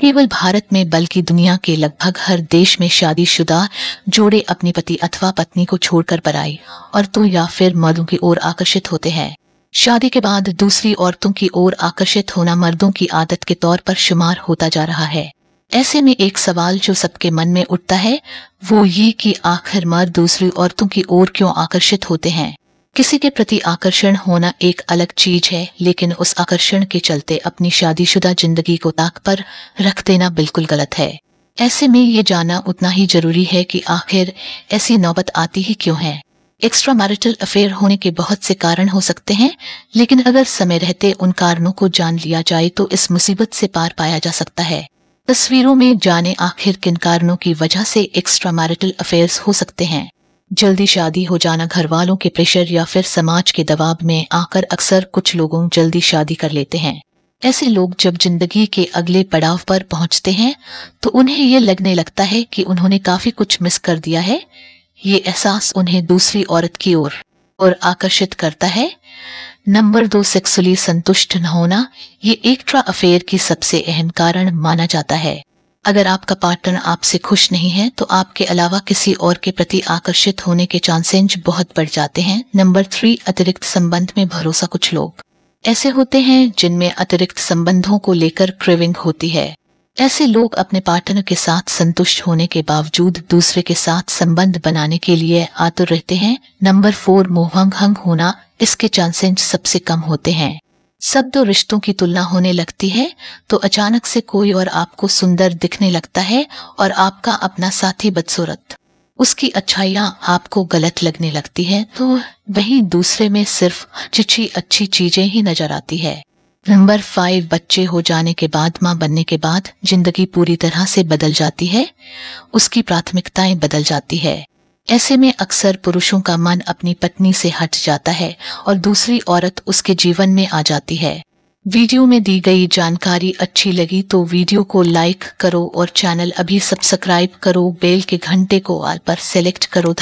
केवल भारत में बल्कि दुनिया के लगभग हर देश में शादीशुदा जोड़े अपने पति अथवा पत्नी को छोड़कर पराई औरतों या फिर मर्दों की ओर आकर्षित होते हैं शादी के बाद दूसरी औरतों की ओर आकर्षित होना मर्दों की आदत के तौर पर शुमार होता जा रहा है ऐसे में एक सवाल जो सबके मन में उठता है वो ये कि आखिर मर्द दूसरी औरतों की ओर क्यों आकर्षित होते हैं किसी के प्रति आकर्षण होना एक अलग चीज है लेकिन उस आकर्षण के चलते अपनी शादीशुदा जिंदगी को ताक पर रख देना बिल्कुल गलत है ऐसे में ये जानना उतना ही जरूरी है कि आखिर ऐसी नौबत आती ही क्यों है एक्स्ट्रा मैरिटल अफेयर होने के बहुत से कारण हो सकते हैं लेकिन अगर समय रहते उन कारणों को जान लिया जाए तो इस मुसीबत से पार पाया जा सकता है तस्वीरों में जाने आखिर किन कारणों की वजह से एक्स्ट्रा मैरिटल अफेयर्स हो सकते हैं जल्दी शादी हो जाना घर वालों के प्रेशर या फिर समाज के दबाव में आकर अक्सर कुछ लोगों जल्दी शादी कर लेते हैं ऐसे लोग जब जिंदगी के अगले पड़ाव पर पहुंचते हैं तो उन्हें ये लगने लगता है कि उन्होंने काफी कुछ मिस कर दिया है ये एहसास उन्हें दूसरी औरत की ओर और, आकर्षित करता है नंबर दो सेक्सुअली संतुष्ट न होना ये एक्ट्रा अफेयर की सबसे अहम कारण माना जाता है अगर आपका पार्टनर आपसे खुश नहीं है तो आपके अलावा किसी और के प्रति आकर्षित होने के चांसेज बहुत बढ़ जाते हैं नंबर थ्री अतिरिक्त संबंध में भरोसा कुछ लोग ऐसे होते हैं जिनमें अतिरिक्त संबंधों को लेकर क्रेविंग होती है ऐसे लोग अपने पार्टनर के साथ संतुष्ट होने के बावजूद दूसरे के साथ संबंध बनाने के लिए आतुर रहते हैं नंबर फोर मोहंग होना इसके चांसेज सबसे कम होते हैं सब दो रिश्तों की तुलना होने लगती है तो अचानक से कोई और आपको सुंदर दिखने लगता है और आपका अपना साथी बदसूरत उसकी अच्छाइयाँ आपको गलत लगने लगती है तो वही दूसरे में सिर्फ चिची अच्छी चीजें ही नजर आती है नंबर फाइव बच्चे हो जाने के बाद माँ बनने के बाद जिंदगी पूरी तरह से बदल जाती है उसकी प्राथमिकताएं बदल जाती है ऐसे में अक्सर पुरुषों का मन अपनी पत्नी से हट जाता है और दूसरी औरत उसके जीवन में आ जाती है वीडियो में दी गई जानकारी अच्छी लगी तो वीडियो को लाइक करो और चैनल अभी सब्सक्राइब करो बेल के घंटे को आल पर सेलेक्ट करो